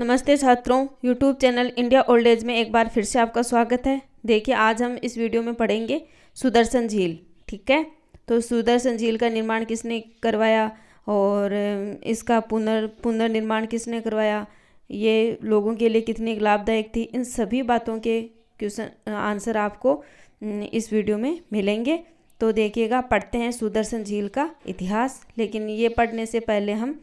नमस्ते छात्रों YouTube channel India old age में एक बार फिर से आपका स्वागत है देखिए आज हम इस वीडियो में पढ़ेंगे सुदर्शन झील ठीक है तो सुदर्शन झील का निर्माण किसने करवाया और इसका पुनर् पुनर्निर्माण किसने करवाया ये लोगों के लिए कितनी लाभदायक थी इन सभी बातों के क्वेश्चन आंसर आपको इस वीडियो में मिलेंगे तो देखिएगा पढ़ते हैं सुदर्शन झील का इतिहास लेकिन ये पढ़ने से पहले हम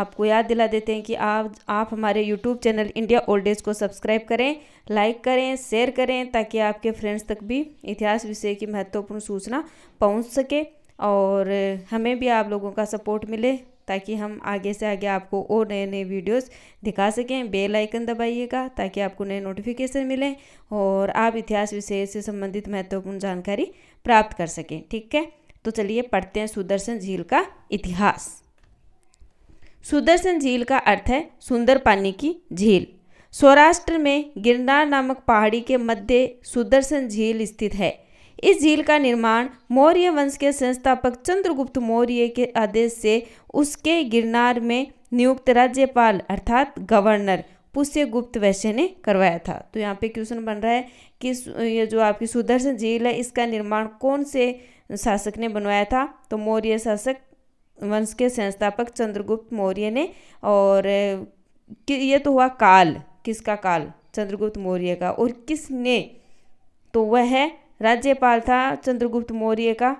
आपको याद दिला देते हैं कि आप आप हमारे YouTube channel India old days को सब्सक्राइब करें लाइक करें शेयर करें ताकि आपके फ्रेंड्स तक भी इतिहास विषय की महत्वपूर्ण सूचना पहुंच सके और हमें भी आप लोगों का सपोर्ट मिले ताकि हम आगे से आगे आपको और नए नए वीडियोस दिखा सकें बेल आइकन दबाइएगा ताकि आपको नए नोटिफिकेशन मिलें और आप इतिहास विषय से संबंधित महत्वपूर्ण जानकारी प्राप्त कर सकें ठीक है तो चलिए पढ़ते हैं सुदर्शन झील का इतिहास सुदर्शन झील का अर्थ है सुंदर पानी की झील सौराष्ट्र में गिरनार नामक पहाड़ी के मध्य सुदर्शन झील स्थित है इस झील का निर्माण मौर्य वंश के संस्थापक चंद्रगुप्त मौर्य के आदेश से उसके गिरनार में नियुक्त राज्यपाल अर्थात गवर्नर पुष्यगुप्त वैश्य ने करवाया था तो यहाँ पे क्वेश्चन बन रहा है कि ये जो आपकी सुदर्शन झील है इसका निर्माण कौन से शासक ने बनवाया था तो मौर्य शासक वंश के संस्थापक चंद्रगुप्त मौर्य ने और ये तो हुआ काल किसका काल चंद्रगुप्त मौर्य का और किसने तो वह है राज्यपाल था चंद्रगुप्त मौर्य का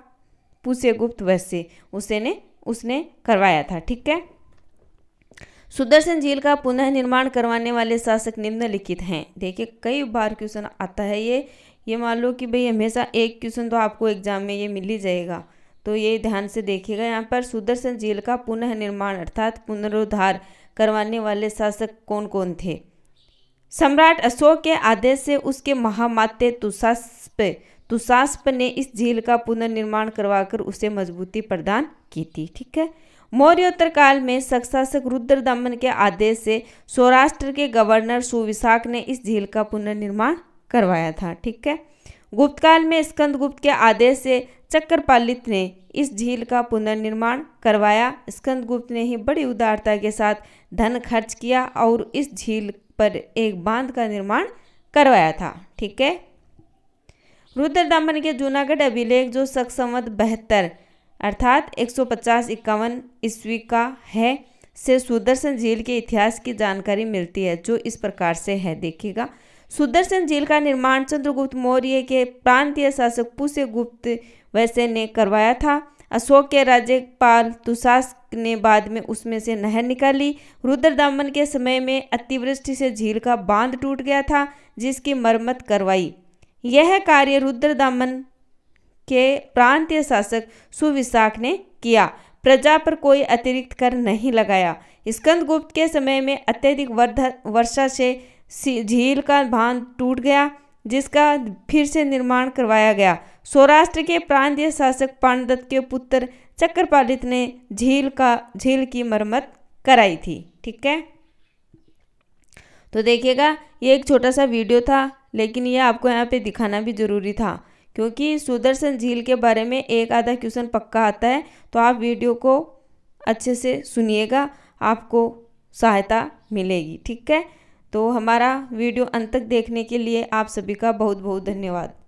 पुष्यगुप्त वैश्य उसे ने उसने करवाया था ठीक है सुदर्शन झील का पुनः निर्माण करवाने वाले शासक निम्नलिखित हैं देखिए कई बार क्वेश्चन आता है ये ये मान लो कि भाई हमेशा एक क्वेश्चन तो आपको एग्जाम में ये मिल ही जाएगा तो ये ध्यान से देखिएगा यहाँ पर सुदर्शन झील का पुनः निर्माण अर्थात पुनरुद्धार करवाने वाले शासक कौन कौन थे सम्राट अशोक के आदेश से उसके महामाते तुषास्प तुषास्प ने इस झील का पुनर्निर्माण करवाकर उसे मजबूती प्रदान की थी ठीक है मौर्योत्तर काल में सक्षासक रुद्र दमन के आदेश से सौराष्ट्र के गवर्नर सुविशाख ने इस झील का पुनर्निर्माण करवाया था ठीक है गुप्तकाल में स्कंद गुप्त के आदेश से चक्रपालित ने इस झील का पुनर्निर्माण करवाया गुप्त ने ही बड़ी उदारता के साथ धन खर्च किया और इस झील पर एक बांध का निर्माण करवाया था ठीक है रुद्र दमन के जूनागढ़ अभिलेख जो शक बहत्तर अर्थात एक पचास इक्यावन ईस्वी का है से सुदर्शन झील के इतिहास की जानकारी मिलती है जो इस प्रकार से है देखिएगा सुदर्शन झील का निर्माण चंद्रगुप्त मौर्य के प्रांतीय शासक पुष्य गुप्त वैसे ने करवाया था अशोक के राज्यपाल तुषास्क ने बाद में उसमें से नहर निकाली दामन के समय में अतिवृष्टि से झील का बांध टूट गया था जिसकी मरम्मत करवाई यह कार्य रुद्र दामन के प्रांतीय शासक सुविशाख ने किया प्रजा पर कोई अतिरिक्त कर नहीं लगाया स्कंदगुप्त के समय में अत्यधिक वर्षा से झील का बांध टूट गया जिसका फिर से निर्माण करवाया गया सौराष्ट्र के प्रांतीय शासक पांडदत्त के पुत्र चक्रपालित ने झील का झील की मरम्मत कराई थी ठीक है तो देखिएगा ये एक छोटा सा वीडियो था लेकिन ये आपको यहाँ पे दिखाना भी ज़रूरी था क्योंकि सुदर्शन झील के बारे में एक आधा क्वेश्चन पक्का आता है तो आप वीडियो को अच्छे से सुनिएगा आपको सहायता मिलेगी ठीक है तो हमारा वीडियो अंत तक देखने के लिए आप सभी का बहुत बहुत धन्यवाद